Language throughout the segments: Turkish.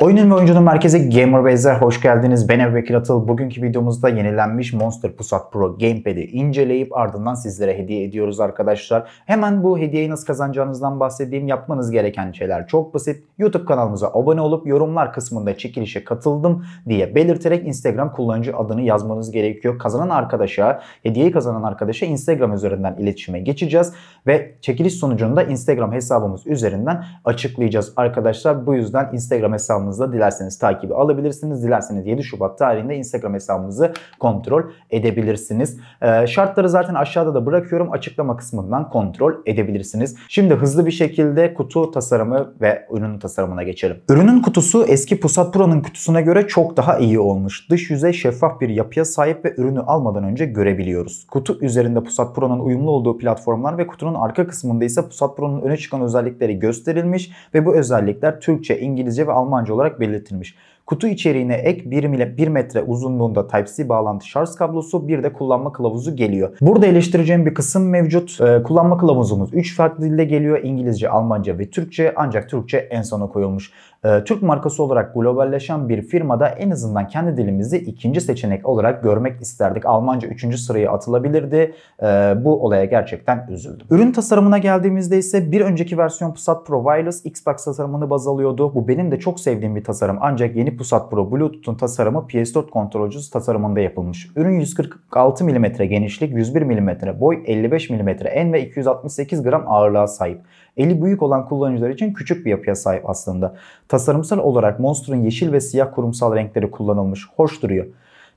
Oyunun ve oyuncunun merkezi Gamerbase'e hoş geldiniz. Ben Ebubekir Atıl. Bugünkü videomuzda yenilenmiş Monster Pusat Pro Gamepad'i inceleyip ardından sizlere hediye ediyoruz arkadaşlar. Hemen bu hediyeyi nasıl kazanacağınızdan bahsedeyim. Yapmanız gereken şeyler çok basit. YouTube kanalımıza abone olup yorumlar kısmında çekilişe katıldım diye belirterek Instagram kullanıcı adını yazmanız gerekiyor. Kazanan arkadaşa, hediyeyi kazanan arkadaşa Instagram üzerinden iletişime geçeceğiz ve çekiliş da Instagram hesabımız üzerinden açıklayacağız arkadaşlar. Bu yüzden Instagram hesabımız hesabınızda dilerseniz takibi alabilirsiniz. Dilerseniz 7 Şubat tarihinde Instagram hesabımızı kontrol edebilirsiniz. Ee, şartları zaten aşağıda da bırakıyorum. Açıklama kısmından kontrol edebilirsiniz. Şimdi hızlı bir şekilde kutu tasarımı ve ürünün tasarımına geçelim. Ürünün kutusu eski Pusat Pro'nun kutusuna göre çok daha iyi olmuş. Dış yüzey şeffaf bir yapıya sahip ve ürünü almadan önce görebiliyoruz. Kutu üzerinde Pusat Pro'nun uyumlu olduğu platformlar ve kutunun arka kısmında ise Pusat Pro'nun öne çıkan özellikleri gösterilmiş ve bu özellikler Türkçe, İngilizce ve Almanca olarak olarak belirtilmiş. Kutu içeriğine ek 1 metre uzunluğunda Type-C bağlantı şarj kablosu bir de kullanma kılavuzu geliyor. Burada eleştireceğim bir kısım mevcut. Ee, kullanma kılavuzumuz 3 farklı dilde geliyor. İngilizce, Almanca ve Türkçe ancak Türkçe en sona koyulmuş. Ee, Türk markası olarak globalleşen bir firmada en azından kendi dilimizi ikinci seçenek olarak görmek isterdik. Almanca üçüncü sıraya atılabilirdi. Ee, bu olaya gerçekten üzüldüm. Ürün tasarımına geldiğimizde ise bir önceki versiyon Pusat Pro Wireless Xbox tasarımını baz alıyordu. Bu benim de çok sevdiğim bir tasarım. Ancak yeni Pusat Pro Bluetooth'un tasarımı PS4 kontrolcüsü tasarımında yapılmış. Ürün 146 mm genişlik, 101 mm boy, 55 mm en ve 268 gram ağırlığa sahip. Eli büyük olan kullanıcılar için küçük bir yapıya sahip aslında. Tasarımsal olarak Monster'ın yeşil ve siyah kurumsal renkleri kullanılmış. Hoş duruyor.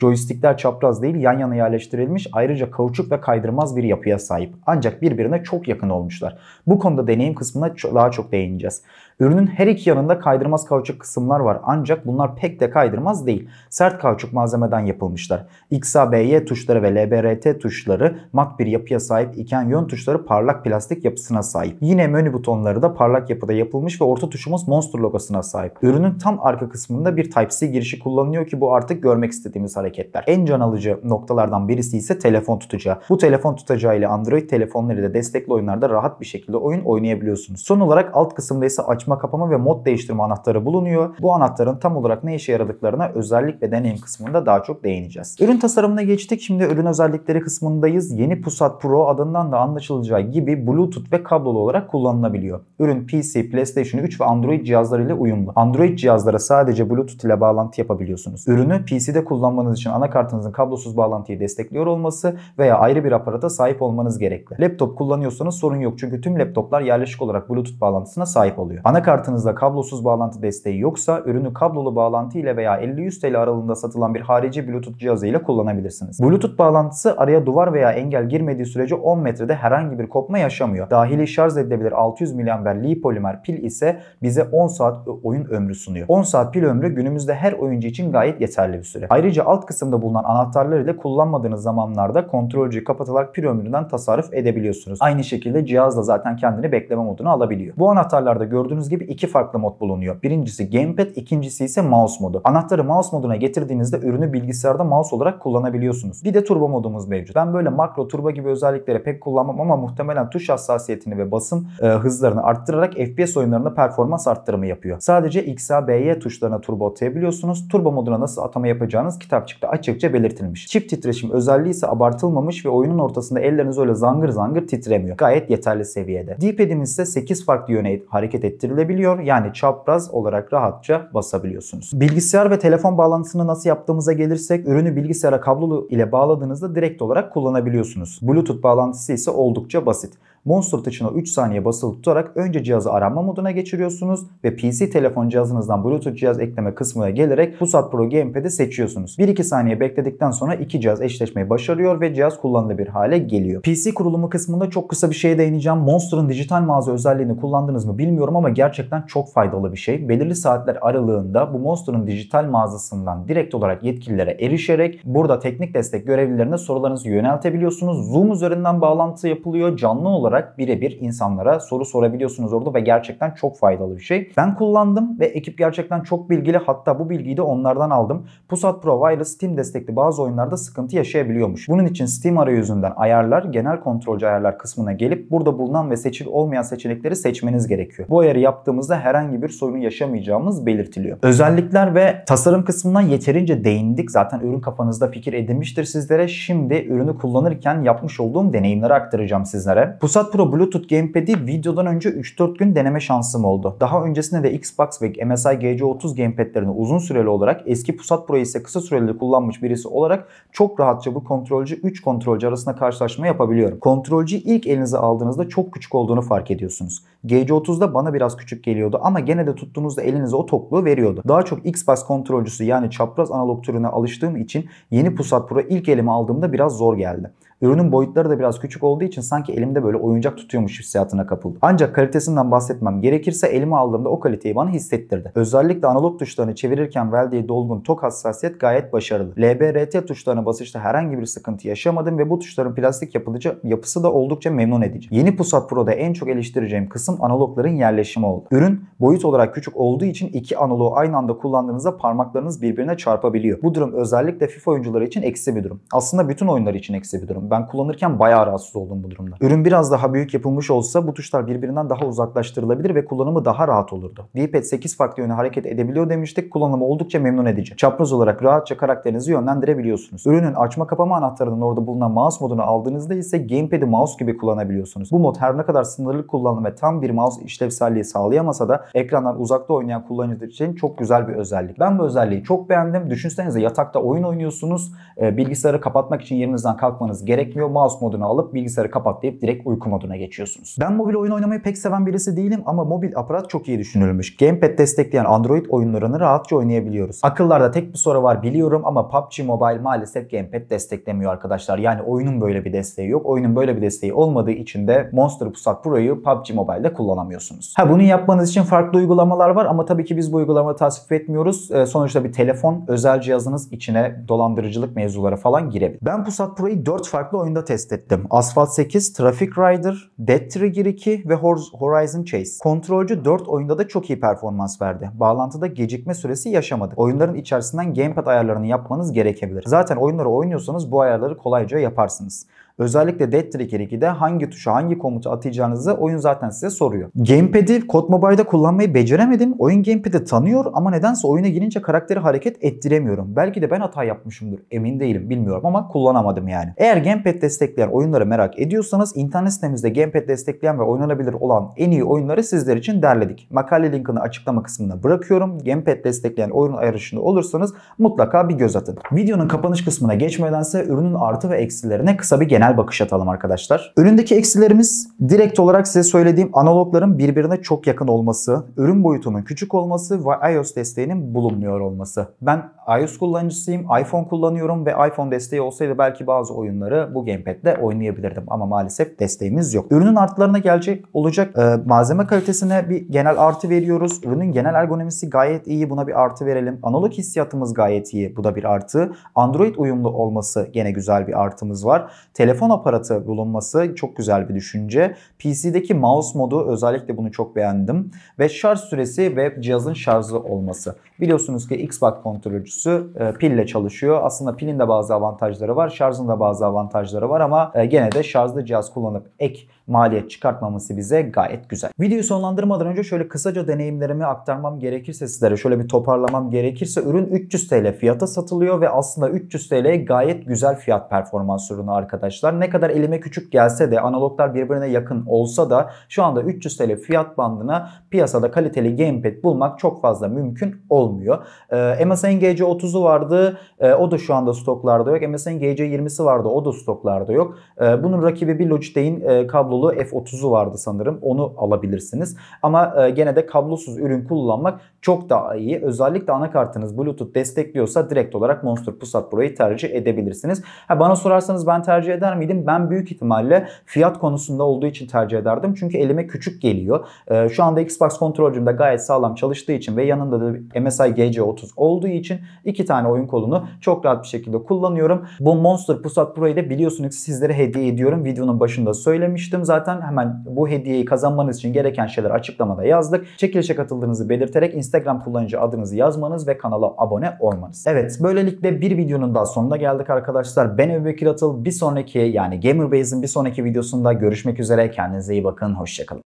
Joystickler çapraz değil yan yana yerleştirilmiş ayrıca kauçuk ve kaydırmaz bir yapıya sahip. Ancak birbirine çok yakın olmuşlar. Bu konuda deneyim kısmına daha çok değineceğiz. Ürünün her iki yanında kaydırmaz kauçuk kısımlar var ancak bunlar pek de kaydırmaz değil. Sert kauçuk malzemeden yapılmışlar. XABY tuşları ve LBRT tuşları mat bir yapıya sahip iken yön tuşları parlak plastik yapısına sahip. Yine menü butonları da parlak yapıda yapılmış ve orta tuşumuz Monster logosuna sahip. Ürünün tam arka kısmında bir Type-C girişi kullanılıyor ki bu artık görmek istediğimiz hareketler. En can alıcı noktalardan birisi ise telefon tutacağı. Bu telefon tutacağı ile Android telefonları da destekli oyunlarda rahat bir şekilde oyun oynayabiliyorsunuz. Son olarak alt kısımda ise açma açma kapama ve mod değiştirme anahtarı bulunuyor. Bu anahtarın tam olarak ne işe yaradıklarına özellik ve deneyim kısmında daha çok değineceğiz. Ürün tasarımına geçtik. Şimdi ürün özellikleri kısmındayız. Yeni Pusat Pro adından da anlaşılacağı gibi Bluetooth ve kablolu olarak kullanılabiliyor. Ürün PC, PlayStation 3 ve Android cihazlarıyla uyumlu. Android cihazlara sadece Bluetooth ile bağlantı yapabiliyorsunuz. Ürünü PC'de kullanmanız için anakartınızın kablosuz bağlantıyı destekliyor olması veya ayrı bir aparata sahip olmanız gerekli. Laptop kullanıyorsanız sorun yok çünkü tüm laptoplar yerleşik olarak Bluetooth bağlantısına sahip oluyor. Ana Anakartınızda kablosuz bağlantı desteği yoksa ürünü kablolu bağlantı ile veya 50-100 TL aralığında satılan bir harici Bluetooth cihazı ile kullanabilirsiniz. Bluetooth bağlantısı araya duvar veya engel girmediği sürece 10 metrede herhangi bir kopma yaşamıyor. Dahili şarj edilebilir 600 mAh li polimer pil ise bize 10 saat oyun ömrü sunuyor. 10 saat pil ömrü günümüzde her oyuncu için gayet yeterli bir süre. Ayrıca alt kısımda bulunan anahtarlar ile kullanmadığınız zamanlarda kontrolcüyü kapatılarak pil ömründen tasarruf edebiliyorsunuz. Aynı şekilde cihaz da zaten kendini bekleme moduna alabiliyor. Bu anahtarlarda gördüğünüz gibi iki farklı mod bulunuyor. Birincisi Gamepad, ikincisi ise mouse modu. Anahtarı mouse moduna getirdiğinizde ürünü bilgisayarda mouse olarak kullanabiliyorsunuz. Bir de turbo modumuz mevcut. Ben böyle makro, turbo gibi özellikleri pek kullanmam ama muhtemelen tuş hassasiyetini ve basın e, hızlarını arttırarak FPS oyunlarında performans arttırımı yapıyor. Sadece XA, BY tuşlarına turbo atayabiliyorsunuz. Turbo moduna nasıl atama yapacağınız kitapçıkta açıkça belirtilmiş. Çift titreşim özelliği ise abartılmamış ve oyunun ortasında elleriniz öyle zangır zangır titremiyor. Gayet yeterli seviyede. D-pad'imiz ise 8 farklı yöne hareket ettiriliyor görülebiliyor. Yani çapraz olarak rahatça basabiliyorsunuz. Bilgisayar ve telefon bağlantısını nasıl yaptığımıza gelirsek ürünü bilgisayara kablolu ile bağladığınızda direkt olarak kullanabiliyorsunuz. Bluetooth bağlantısı ise oldukça basit. Monster tuşuna 3 saniye basılı tutarak önce cihazı arama moduna geçiriyorsunuz ve PC telefon cihazınızdan Bluetooth cihaz ekleme kısmına gelerek Pusat Pro Gamepad'i seçiyorsunuz. 1-2 saniye bekledikten sonra iki cihaz eşleşmeyi başarıyor ve cihaz kullanılabilir hale geliyor. PC kurulumu kısmında çok kısa bir şeye değineceğim. Monster'ın dijital mağaza özelliğini kullandınız mı bilmiyorum ama gerçekten çok faydalı bir şey. Belirli saatler aralığında bu Monster'ın dijital mağazasından direkt olarak yetkililere erişerek burada teknik destek görevlilerine sorularınızı yöneltebiliyorsunuz. Zoom üzerinden bağlantı yapılıyor. Canlı olarak olarak birebir insanlara soru sorabiliyorsunuz orada ve gerçekten çok faydalı bir şey. Ben kullandım ve ekip gerçekten çok bilgili hatta bu bilgiyi de onlardan aldım. Pusat Pro Wireless Steam destekli bazı oyunlarda sıkıntı yaşayabiliyormuş. Bunun için Steam arayüzünden ayarlar, genel kontrolcü ayarlar kısmına gelip burada bulunan ve seçil olmayan seçenekleri seçmeniz gerekiyor. Bu ayarı yaptığımızda herhangi bir sorun yaşamayacağımız belirtiliyor. Özellikler ve tasarım kısmından yeterince değindik. Zaten ürün kafanızda fikir edinmiştir sizlere. Şimdi ürünü kullanırken yapmış olduğum deneyimleri aktaracağım sizlere. Pusat Acer Pro Bluetooth Gamepad'i videodan önce 3-4 gün deneme şansım oldu. Daha öncesinde de Xbox ve MSI GC30 gamepad'lerini uzun süreli olarak eski Pusat Pro'yu ise kısa süreli kullanmış birisi olarak çok rahatça bu kontrolcü 3 kontrolcü arasında karşılaşma yapabiliyorum. Kontrolcü ilk elinize aldığınızda çok küçük olduğunu fark ediyorsunuz. GC30'da bana biraz küçük geliyordu ama gene de tuttuğunuzda elinize o tokluğu veriyordu. Daha çok Xbox kontrolcüsü yani çapraz analog türüne alıştığım için yeni Pusat Pro ilk elime aldığımda biraz zor geldi. Ürünün boyutları da biraz küçük olduğu için sanki elimde böyle oyuncak tutuyormuş hissiyatına kapıldım. Ancak kalitesinden bahsetmem gerekirse elime aldığımda o kaliteyi bana hissettirdi. Özellikle analog tuşlarını çevirirken Velde'ye dolgun tok hassasiyet gayet başarılı. LBRT tuşlarına basışta herhangi bir sıkıntı yaşamadım ve bu tuşların plastik yapılıcı yapısı da oldukça memnun edici. Yeni Pusat Pro'da en çok eleştireceğim kısım analogların yerleşimi oldu. Ürün boyut olarak küçük olduğu için iki analogu aynı anda kullandığınızda parmaklarınız birbirine çarpabiliyor. Bu durum özellikle FIFA oyuncuları için eksi bir durum. Aslında bütün oyunlar için eksi bir durum. Ben kullanırken bayağı rahatsız oldum bu durumda. Ürün biraz daha büyük yapılmış olsa bu tuşlar birbirinden daha uzaklaştırılabilir ve kullanımı daha rahat olurdu. D-pad 8 farklı yöne hareket edebiliyor demiştik. Kullanımı oldukça memnun edici. Çapraz olarak rahatça karakterinizi yönlendirebiliyorsunuz. Ürünün açma kapama anahtarının orada bulunan mouse modunu aldığınızda ise gamepad'i mouse gibi kullanabiliyorsunuz. Bu mod her ne kadar sınırlı kullanım ve tam bir mouse işlevselliği sağlayamasa da ekrandan uzakta oynayan kullanıcılar için çok güzel bir özellik. Ben bu özelliği çok beğendim. Düşünsenize yatakta oyun oynuyorsunuz. Ee, bilgisayarı kapatmak için yerinizden kalkmanız gerek gerekmiyor. Mouse modunu alıp bilgisayarı kapat deyip direkt uyku moduna geçiyorsunuz. Ben mobil oyun oynamayı pek seven birisi değilim ama mobil aparat çok iyi düşünülmüş. Gamepad destekleyen Android oyunlarını rahatça oynayabiliyoruz. Akıllarda tek bir soru var biliyorum ama PUBG Mobile maalesef Gamepad desteklemiyor arkadaşlar. Yani oyunun böyle bir desteği yok. Oyunun böyle bir desteği olmadığı için de Monster Pusat Pro'yu PUBG Mobile'de kullanamıyorsunuz. Ha bunu yapmanız için farklı uygulamalar var ama tabii ki biz bu uygulamayı tasvip etmiyoruz. E, sonuçta bir telefon, özel cihazınız içine dolandırıcılık mevzuları falan girebilir. Ben Pusat Pro'yu 4 farklı farklı oyunda test ettim. Asphalt 8, Traffic Rider, Dead Trigger 2 ve Horizon Chase. Kontrolcü 4 oyunda da çok iyi performans verdi. Bağlantıda gecikme süresi yaşamadık. Oyunların içerisinden gamepad ayarlarını yapmanız gerekebilir. Zaten oyunları oynuyorsanız bu ayarları kolayca yaparsınız. Özellikle Dead Tracker 2'de hangi tuşa hangi komutu atacağınızı oyun zaten size soruyor. Gamepad'i Code Mobile'da kullanmayı beceremedim. Oyun Gamepad'i tanıyor ama nedense oyuna girince karakteri hareket ettiremiyorum. Belki de ben hata yapmışımdır. Emin değilim bilmiyorum ama kullanamadım yani. Eğer Gamepad destekleyen oyunları merak ediyorsanız internet sitemizde Gamepad destekleyen ve oynanabilir olan en iyi oyunları sizler için derledik. Makale linkini açıklama kısmına bırakıyorum. Gamepad destekleyen oyun arayışında olursanız mutlaka bir göz atın. Videonun kapanış kısmına geçmedense ürünün artı ve eksilerine kısa bir genel genel bakış atalım arkadaşlar. Önündeki eksilerimiz direkt olarak size söylediğim analogların birbirine çok yakın olması, ürün boyutunun küçük olması ve iOS desteğinin bulunmuyor olması. Ben iOS kullanıcısıyım, iPhone kullanıyorum ve iPhone desteği olsaydı belki bazı oyunları bu gamepad'de oynayabilirdim ama maalesef desteğimiz yok. Ürünün artılarına gelecek olacak e, malzeme kalitesine bir genel artı veriyoruz. Ürünün genel ergonomisi gayet iyi buna bir artı verelim. Analog hissiyatımız gayet iyi bu da bir artı. Android uyumlu olması gene güzel bir artımız var. Telefon telefon aparatı bulunması çok güzel bir düşünce. PC'deki mouse modu özellikle bunu çok beğendim. Ve şarj süresi ve cihazın şarjı olması. Biliyorsunuz ki Xbox kontrolcüsü e, pille çalışıyor. Aslında pilin de bazı avantajları var. Şarjın da bazı avantajları var ama e, gene de şarjlı cihaz kullanıp ek maliyet çıkartmaması bize gayet güzel. Videoyu sonlandırmadan önce şöyle kısaca deneyimlerimi aktarmam gerekirse sizlere şöyle bir toparlamam gerekirse ürün 300 TL fiyata satılıyor ve aslında 300 TL gayet güzel fiyat performans ürünü arkadaşlar arkadaşlar. Ne kadar elime küçük gelse de analoglar birbirine yakın olsa da şu anda 300 TL fiyat bandına piyasada kaliteli gamepad bulmak çok fazla mümkün olmuyor. Ee, MSN GC30'u vardı. Ee, o da şu anda stoklarda yok. MSN GC20'si vardı. O da stoklarda yok. Ee, bunun rakibi bir Logitech'in e, kablolu F30'u vardı sanırım. Onu alabilirsiniz. Ama e, gene de kablosuz ürün kullanmak çok daha iyi. Özellikle anakartınız Bluetooth destekliyorsa direkt olarak Monster Pusat Pro'yu tercih edebilirsiniz. Ha, bana sorarsanız ben tercih eder eder miydim? Ben büyük ihtimalle fiyat konusunda olduğu için tercih ederdim. Çünkü elime küçük geliyor. E, şu anda Xbox kontrolcümde gayet sağlam çalıştığı için ve yanında da MSI GC30 olduğu için iki tane oyun kolunu çok rahat bir şekilde kullanıyorum. Bu Monster Pusat Pro'yu da biliyorsunuz sizlere hediye ediyorum. Videonun başında söylemiştim. Zaten hemen bu hediyeyi kazanmanız için gereken şeyler açıklamada yazdık. Çekilişe katıldığınızı belirterek Instagram kullanıcı adınızı yazmanız ve kanala abone olmanız. Evet böylelikle bir videonun daha sonuna geldik arkadaşlar. Ben Öbekir Atıl. Bir sonraki yani Gamerbase'in bir sonraki videosunda görüşmek üzere. Kendinize iyi bakın. Hoşçakalın.